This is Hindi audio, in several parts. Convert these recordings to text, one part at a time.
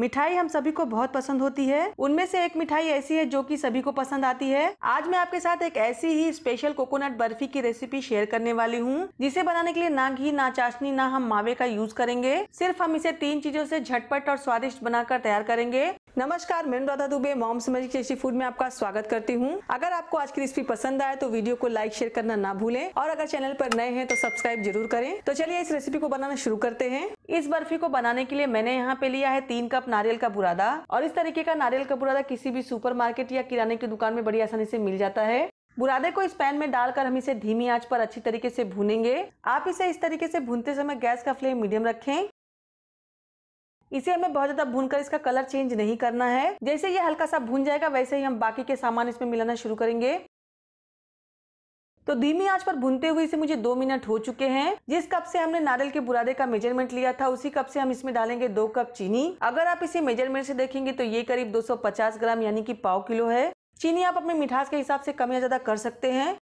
मिठाई हम सभी को बहुत पसंद होती है उनमें से एक मिठाई ऐसी है जो कि सभी को पसंद आती है आज मैं आपके साथ एक ऐसी ही स्पेशल कोकोनट बर्फी की रेसिपी शेयर करने वाली हूँ जिसे बनाने के लिए ना घी ना चाशनी ना हम मावे का यूज करेंगे सिर्फ हम इसे तीन चीजों से झटपट और स्वादिष्ट बनाकर तैयार करेंगे नमस्कार मैं Anuradha Dubey moms magic tasty food में आपका स्वागत करती हूँ अगर आपको आज की रेसिपी पसंद आए तो वीडियो को लाइक शेयर करना ना भूलें और अगर चैनल पर नए हैं तो सब्सक्राइब जरूर करें तो चलिए इस रेसिपी को बनाना शुरू करते हैं इस बर्फी को बनाने के लिए मैंने यहाँ पे लिया है तीन कप नारियल का बुरादा और इस तरीके का नारियल का बुरादा किसी भी सुपरमार्केट या किराने की दुकान में बड़ी आसानी से मिल जाता है बुरादे को इस पैन में डालकर हम इसे धीमी आंच पर अच्छी तरीके से भूनेंगे आप इसे इस तरीके से भूनते समय गैस का फ्लेम मीडियम रखें इसे हमें बहुत ज्यादा भूनकर इसका कलर चेंज नहीं करना है जैसे ये हल्का सा भून जाएगा वैसे ही हम बाकी के सामान इसमें मिलाना शुरू करेंगे तो धीमी आंच पर भूनते हुए इसे मुझे दो मिनट हो चुके हैं जिस कप से हमने नारियल के बुरादे का मेजरमेंट लिया था उसी कप से हम इसमें डालेंगे दो कप चीनी अगर आप इसे मेजरमेंट से देखेंगे तो ये करीब 250 ग्राम यानी कि पाव किलो है चीनी आप अपने मिठास के हिसाब से कम या ज्यादा कर सकते हैं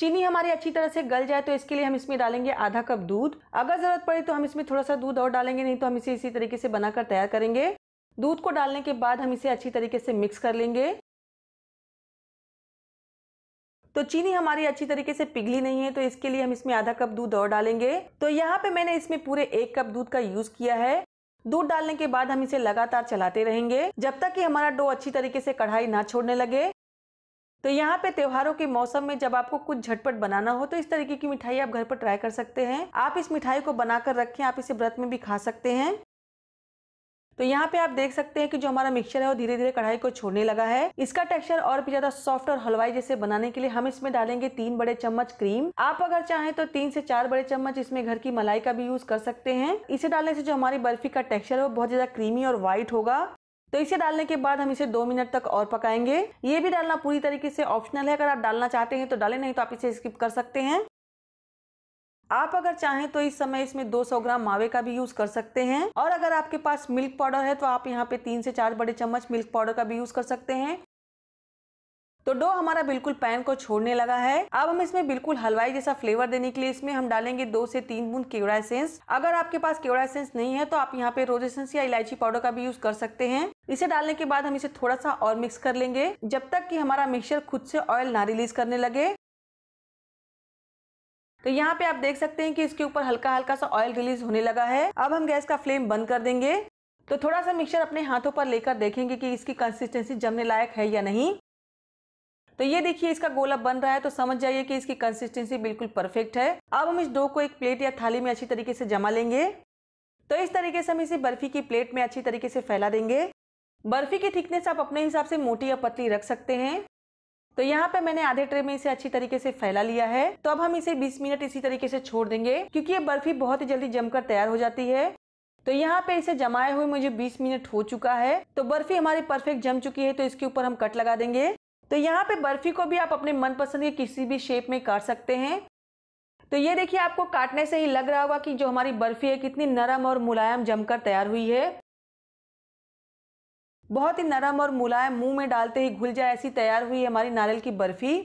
चीनी हमारी अच्छी तरह से गल जाए तो इसके लिए हम इसमें डालेंगे आधा कप दूध अगर जरूरत पड़े तो हम इसमें थोड़ा सा दूध और डालेंगे नहीं तो हम इसे इसी तरीके से बनाकर तैयार करेंगे दूध को डालने के बाद हम इसे अच्छी तरीके से मिक्स कर लेंगे तो चीनी हमारी अच्छी तरीके से पिघली नहीं है तो इसके लिए हम इसमें आधा कप दूध और डालेंगे तो यहाँ पे मैंने इसमें पूरे एक कप दूध का यूज किया है दूध डालने के बाद हम इसे लगातार चलाते रहेंगे जब तक कि हमारा डो अच्छी तरीके से कढ़ाई ना छोड़ने लगे तो यहाँ पे त्योहारों के मौसम में जब आपको कुछ झटपट बनाना हो तो इस तरीके की मिठाई आप घर पर ट्राई कर सकते हैं आप इस मिठाई को बनाकर रखें आप इसे व्रत में भी खा सकते हैं तो यहाँ पे आप देख सकते हैं कि जो हमारा मिक्सचर है वो धीरे धीरे कढ़ाई को छोड़ने लगा है इसका टेक्सचर और भी ज्यादा सॉफ्ट और हलवाई जैसे बनाने के लिए हम इसमें डालेंगे तीन बड़े चम्मच क्रीम आप अगर चाहें तो तीन से चार बड़े चम्मच इसमें घर की मलाई का भी यूज कर सकते हैं इसे डालने से जो हमारी बर्फी का टेक्स्चर है वो बहुत ज्यादा क्रीमी और व्हाइट होगा तो इसे डालने के बाद हम इसे दो मिनट तक और पकाएंगे ये भी डालना पूरी तरीके से ऑप्शनल है अगर आप डालना चाहते हैं तो डालें नहीं तो आप इसे स्किप कर सकते हैं आप अगर चाहें तो इस समय इसमें 200 ग्राम मावे का भी यूज कर सकते हैं और अगर आपके पास मिल्क पाउडर है तो आप यहाँ पे तीन से चार बड़े चम्मच मिल्क पाउडर का भी यूज कर सकते हैं तो डो हमारा बिल्कुल पैन को छोड़ने लगा है अब हम इसमें बिल्कुल हलवाई जैसा फ्लेवर देने के लिए इसमें हम डालेंगे दो से तीन बूंद केवड़ा एसेंस अगर आपके पास केवड़ा एसेंस नहीं है तो आप यहाँ पे रोज एसेंस या इलायची पाउडर का भी यूज कर सकते हैं इसे डालने के बाद हम इसे थोड़ा सा और मिक्स कर लेंगे जब तक की हमारा मिक्सर खुद से ऑयल ना रिलीज करने लगे तो यहाँ पे आप देख सकते हैं कि इसके ऊपर हल्का हल्का सा ऑयल रिलीज होने लगा है अब हम गैस का फ्लेम बंद कर देंगे तो थोड़ा सा मिक्सर अपने हाथों पर लेकर देखेंगे कि इसकी कंसिस्टेंसी जमने लायक है या नहीं तो ये देखिए इसका गोला बन रहा है तो समझ जाइए कि इसकी कंसिस्टेंसी बिल्कुल परफेक्ट है अब हम इस डो को एक प्लेट या थाली में अच्छी तरीके से जमा लेंगे तो इस तरीके से हम इसे बर्फी की प्लेट में अच्छी तरीके से फैला देंगे बर्फी की थिकनेस आप अपने हिसाब से मोटी या पतली रख सकते हैं तो यहाँ पे मैंने आधे ट्रे में इसे अच्छी तरीके से फैला लिया है तो अब हम इसे 20 मिनट इसी तरीके से छोड़ देंगे क्योंकि ये बर्फी बहुत ही जल्दी जमकर तैयार हो जाती है तो यहाँ पे इसे जमाए हुए मुझे 20 मिनट हो चुका है तो बर्फी हमारी परफेक्ट जम चुकी है तो इसके ऊपर हम कट लगा देंगे तो यहाँ पे बर्फी को भी आप अपने मनपसंद के किसी भी शेप में काट सकते हैं तो ये देखिए आपको काटने से ही लग रहा होगा कि जो हमारी बर्फी है कितनी नरम और मुलायम जमकर तैयार हुई है बहुत ही नरम और मुलायम मुंह में डालते ही घुल जाए ऐसी तैयार हुई हमारी नारियल की बर्फी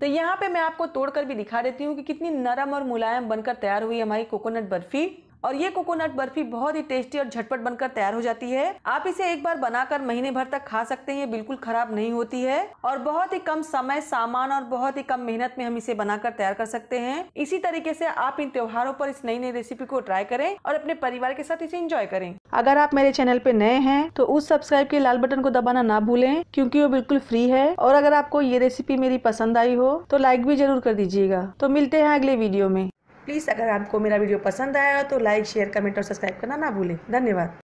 तो यहाँ पे मैं आपको तोड़कर भी दिखा देती हूँ कि कितनी नरम और मुलायम बनकर तैयार हुई हमारी कोकोनट बर्फी और ये कोकोनट बर्फी बहुत ही टेस्टी और झटपट बनकर तैयार हो जाती है आप इसे एक बार बनाकर महीने भर तक खा सकते हैं ये बिल्कुल खराब नहीं होती है और बहुत ही कम समय सामान और बहुत ही कम मेहनत में हम इसे बनाकर तैयार कर सकते हैं इसी तरीके से आप इन त्योहारों पर इस नई नई रेसिपी को ट्राई करें और अपने परिवार के साथ इसे इंजॉय करें अगर आप मेरे चैनल पे नए हैं तो उस सब्सक्राइब के लाल बटन को दबाना ना भूलें क्योंकि वो बिल्कुल फ्री है और अगर आपको ये रेसिपी मेरी पसंद आई हो तो लाइक भी जरूर कर दीजिएगा तो मिलते हैं अगले वीडियो में प्लीज़ अगर आपको मेरा वीडियो पसंद आया तो लाइक शेयर कमेंट और सब्सक्राइब करना ना भूलें धन्यवाद